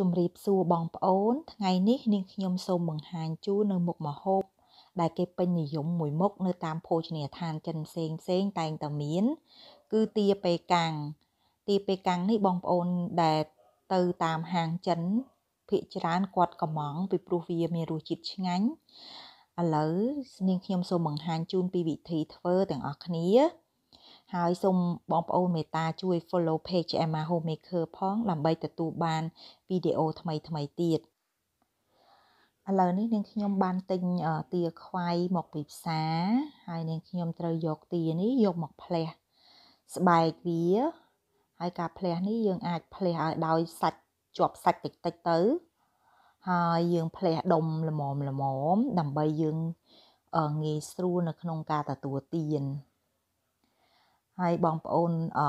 ជម្រាបសួរបងប្អូនថ្ងៃនេះនាងខ្ញុំសូមបង្ហាញជូននៅមុខមហូបដែលគេពេញនិយមមួយមុខនៅតាមភោជនីយដ្ឋានចិនផ្សេងផ្សេងតែងតែមាន គឺទាពេកាំងទាពេកាំងនេះបងប្អូនដែលទៅតាមហាងចិនភាគច្រើនគាត់កំងពីព្រោះវាមានរសជាតិឆ្ងាញ់ឥឡូវនាងខ្ញុំសូមបង្ហាញជូនពីវិធីធ្វើទាំងអស់គ្នាហើយសូមបងប្អូនមេត្តាជួយ follow page Emma Homemaker ផង ដើម្បីទទួលបានវីដេអូថ្មីថ្មីទៀតឥឡូវនេះនាងខ្ញុំបានទិញទាខ្វៃមកពីផ្សារហើយនាងខ្ញុំត្រូវយកទានេះយកមកផ្លះស្បែកវា ហើយការផ្លះនេះយើងអាចផ្លះឲ្យដោយសាច់ជាប់សាច់តិចតិចទៅ ហើយយើងផ្លះដុំល្មមល្មមដើម្បីយើងងាយស្រួលនៅក្នុងការទទួលទាន។ហើយបងប្អូនអឺ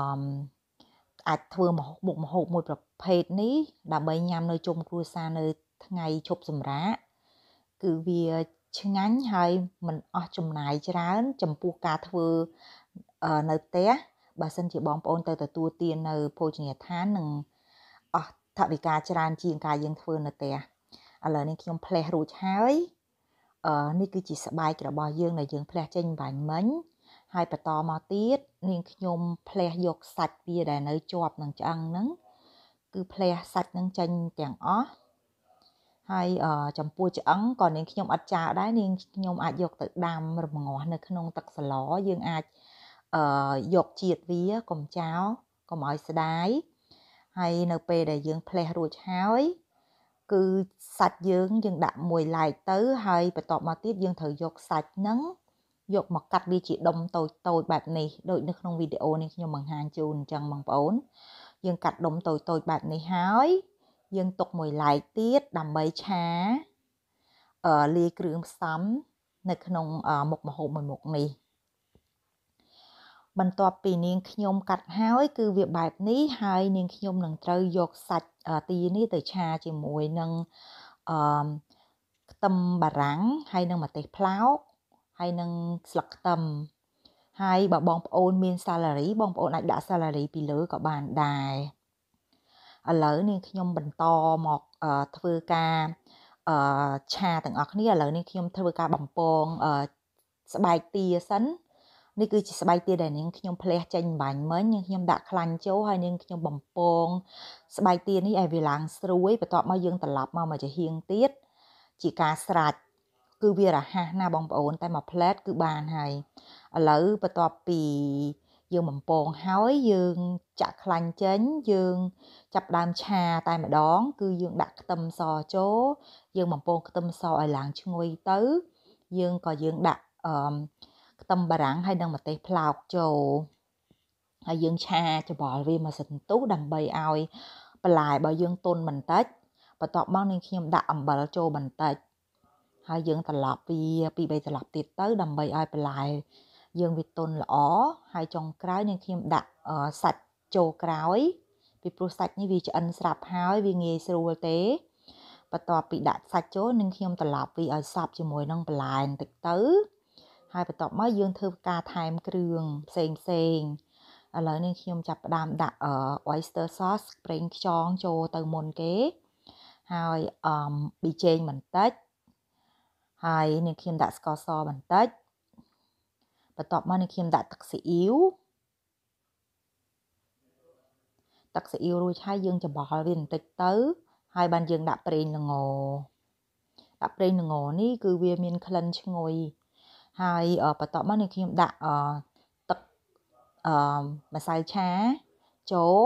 អាចធ្វើមុខម្ហូបមួយប្រភេទនេះដើម្បីញ៉ាំនៅជុំគ្រួសារនៅថ្ងៃឈប់សម្រាកគឺវាឆ្ងាញ់ហើយមិនអស់ចំណាយច្រើន ចំពោះការធ្វើនៅផ្ទះបើសិនជាបងប្អូន ទៅទទួលទាននៅភោជនីយដ្ឋាននឹងអស់ថវិកាច្រើនជាងការយើងធ្វើនៅផ្ទះឥឡូវនេះខ្ញុំផ្លែសរួចហើយអឺនេះគឺជាស្បែករបស់យើងដែលយើងផ្លែសចេញបាញ់មិញហើយបន្តមកទៀតនាងខ្ញុំផ្លែសយកសាច់វាដែលនៅជាប់នឹងឆ្អឹងហ្នឹងគឺផ្លែសសាច់ហ្នឹងចេញទាំងអស់ហើយចំពោះឆ្អឹងក៏នាងខ្ញុំអត់ចាដែរនាងខ្ញុំអាចយកទៅដាំរងាស់នៅក្នុងទឹកសឡយើងអាចអឺយកជាតិវាកុំចោលកុំឲ្យស្ដាយហើយនៅពេលដែលយើងផ្លេះរួចហើយគឺសាច់យើងយើងដាក់មួយឡែកទៅហើយបន្ទាប់មកទៀតយើងត្រូវយកសាច់ហ្នឹងយកមកកាត់វាជាដុំតូចតូចបែបនេះដូចនៅក្នុងវីដេអូនេះខ្ញុំបង្ហាញជូនអញ្ចឹងបងប្អូនយើងកាត់ដុំតូចតូចបែបនេះហើយយើងទុកមួយឡែកទៀតដើម្បីឆាអឺលាយគ្រឿងផ្សំនៅក្នុងមុខម្ហូបមួយមុខនេះបន្ទាប់ពីនាងខ្ញុំកាត់ហើយគឺវាបែបនេះហើយនាងខ្ញុំនឹងត្រូវយកសាច់ទានេះទៅឆាជាមួយនឹងអឺខ្ទឹមបារាំងហើយនឹងម្ទេសផ្លោកហើយនឹងស្លឹកខ្ទឹមហើយបើបងប្អូនមាន salary បងប្អូនអាចដាក់ salary ពីលើក៏បានដែរឥឡូវនេះខ្ញុំបន្តមកធ្វើការអឺឆាទាំងអស់គ្នាឥឡូវនេះខ្ញុំធ្វើការបំពងអឺស្បែកទាសិននេះគឺជាស្បែកទាដែលនាងខ្ញុំផ្លះចេញបាញ់មិញខ្ញុំដាក់ខ្លាញ់ចូលហើយនាងខ្ញុំបំពង ស្បែកទានេះឲ្យវាឡើងស្រួយបន្ទាប់មកយើងត្រឡប់មកមកជាហៀងទៀតជាការស្រាច់គឺវារហ័សណាបងប្អូនតែមួយផ្លែតគឺបានហើយឥឡូវបន្ទាប់ពីយើងបំពងហើយយើងចាក់ខ្លាញ់ចេញយើងចាប់ដើមឆាតែម្ដងគឺយើងដាក់ខ្ទឹមសចូលយើងបំពងខ្ទឹមសឲ្យឡើងឈ្ងុយទៅយើងក៏យើងដាក់អឺខ្ទឹមបារាំងហើយនិងម្ទេសផ្លោកចូលហើយយើងឆាច្របល់វាមកសិនទុះដើម្បីឲ្យបន្លែរបស់យើងទន់បន្តិចបន្ទាប់មកនឹងខ្ញុំដាក់អំបិលចូលបន្តិចហើយយើងត្រឡប់វាពី3ត្រឡប់ទៀតទៅដើម្បីឲ្យបន្លែយើងវាទន់ល្អហើយចុងក្រោយនឹងខ្ញុំដាក់សាច់ចូលក្រោយពីព្រោះសាច់នេះវាឆ្អិនស្រាប់ហើយវាងាយស្រួលទេបន្ទាប់ពីដាក់សាច់ចូលនឹងខ្ញុំត្រឡប់វាឲ្យសប់ជាមួយនឹងបន្លែបន្តិចទៅ ហើយបន្ទាប់មកយើងធ្វើការថែមគ្រឿងផ្សេងផ្សេងឥឡូវនេះខ្ញុំចាប់ផ្ដើមដាក់ oyster sauce ប្រេងខ្យងចូលទៅមុនគេហើយអឺប៊ីចេងបន្តិចហើយនាងខ្ញុំដាក់ស្ករសបន្តិចបន្ទាប់មកនាងខ្ញុំដាក់ទឹកស៊ីអ៊ីវទឹកស៊ីអ៊ីវរួចហើយយើងច្បល់វាបន្តិចទៅហើយបានយើងដាក់ប្រេងល្ងដាក់ប្រេងល្ងនេះគឺវាមានក្លិនឈ្ងុយហើយបន្ទាប់មកនាងខ្ញុំដាក់ទឹកអឺម្សៅឆាចូល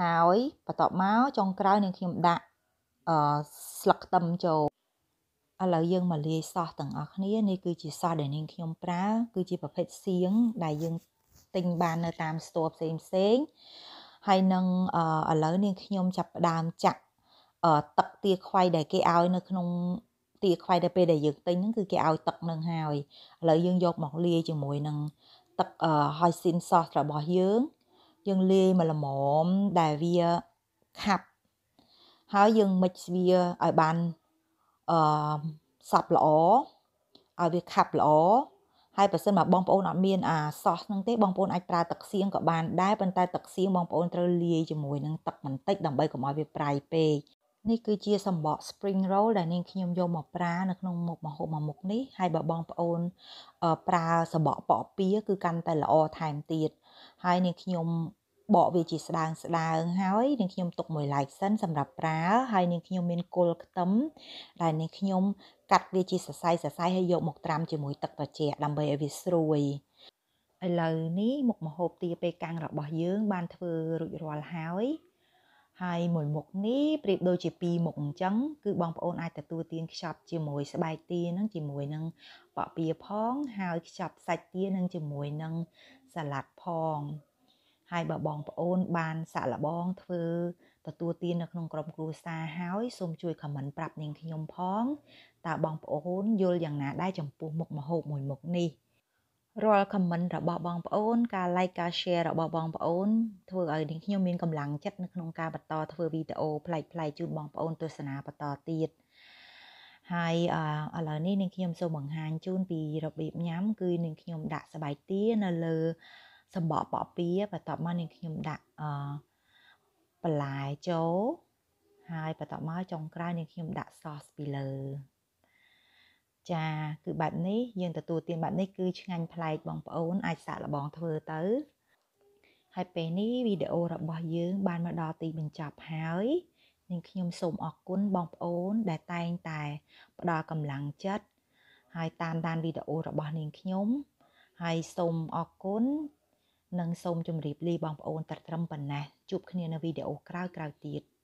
ហើយបន្ទាប់មកចុងក្រោយនាងខ្ញុំដាក់អឺស្លឹកខ្ទឹមចូលឥឡូវយើងមកលាយសោសទាំងអស់គ្នានេះគឺជាសោសដែលនាងខ្ញុំប្រើគឺជាប្រភេទសៀងដែលយើងទិញបាននៅតាម store ផ្សេងផ្សេងហើយនឹងឥឡូវនាងខ្ញុំចាប់ផ្ដើមចាក់ទឹកទាខ្វៃដែលគេឲ្យនៅក្នុងទាខ្វៃដែលពេលដែលយើងទិញហ្នឹងគឺគេឲ្យទឹកនឹងហើយឥឡូវយើងយក មកលាយជាមួយនឹងទឹកហើយស៊ីនសោសរបស់យើងយើងលាយមកល្មមដែលវាខាប់ហើយយើងមិចវាឲ្យបានអឺសັບល្អឲ្យវាខាប់ល្អហើយបើសិនមកបងប្អូនអត់មានអាសោះហ្នឹងទេបងប្អូនអាចប្រើទឹកសៀងក៏បានដែរប៉ុន្តែទឹកសៀងបងប្អូនត្រូវលាយជាមួយនឹងទឹកបន្តិចដើម្បីកុំឲ្យវាប្រៃពេកនេះគឺជាសម្បក spring roll ដែលនាងខ្ញុំយកមកប្រើនៅក្នុងមុខម្ហូបមួយមុខនេះហើយបើបងប្អូនប្រើសម្បកប៉កពៀគឺកាន់តែល្អថែមទៀតហើយនាងខ្ញុំបកវាជាស្ដើងស្ដើងហើយនឹងខ្ញុំទុកមួយ like សិនសម្រាប់ប្រើហើយនឹងខ្ញុំមានគល់ខ្ទឹមដែលនឹងខ្ញុំ កាត់វាជាសរសៃសរសៃហើយយកមកត្រាំជាមួយ ទឹកត្រជាក់ដើម្បីឲ្យវាស្រួយឥឡូវនេះមុខម្ហូបទាពេលកាំងរបស់យើង បានធ្វើរួចរាល់ហើយ ហើយមួយមុខនេះប្រៀបដូចជាពីរមុខអញ្ចឹង គឺបងប្អូនអាចទទួលទានខ្ចប់ជាមួយស្បែកទានឹងជាមួយនឹងបពាផងហើយខ្ចប់សាច់ទានឹងជាមួយនឹងសាឡាត់ផងហើយបើបងប្អូន បានសាក់លបងធ្វើទទួលទាននៅក្នុងក្រុមគ្រួសារហើយសូមជួយខមមិនប្រាប់នាងខ្ញុំផងតើបងប្អូនយល់យ៉ាងណាដែរចំពោះមុខម្ហូបមួយមុខនេះរាល់ comment របស់បងប្អូនការ like ការ share របស់បងប្អូនធ្វើឲ្យនាងខ្ញុំមានកម្លាំងចិត្តនៅក្នុងការបន្តធ្វើវីដេអូប្លែកៗជូនបងប្អូនទស្សនាបន្តទៀតហើយឥឡូវនេះនាងខ្ញុំសូមបង្ហាញជូនពីរបៀបញ៉ាំគឺនាងខ្ញុំដាក់ស្បែកទានៅលើសម្បកបកពៀបន្ទាប់មកនាងខ្ញុំដាក់អបន្លែចូលហើយបន្ទាប់មកចុងក្រោយនាងខ្ញុំដាក់សសពីលើចាគឺបែបនេះយើងទទួលទានបែបនេះគឺឆ្ងាញ់ប្លែកបងប្អូនអាចសាកល្បងធ្វើទៅ ហើយពេលនេះវីដេអូរបស់យើង បានមកដល់ទីបញ្ចប់ហើយនាងខ្ញុំសូមអរគុណបងប្អូន ដែលតែងតែផ្ដល់កម្លាំងចិត្តហើយតាមដានវីដេអូរបស់នាងខ្ញុំ ហើយសូមអរគុណនិងសូមជម្រាបលាបងប្អូនតែត្រឹមប៉ុណ្ណេះជួបគ្នានៅវីដេអូក្រោយៗទៀត។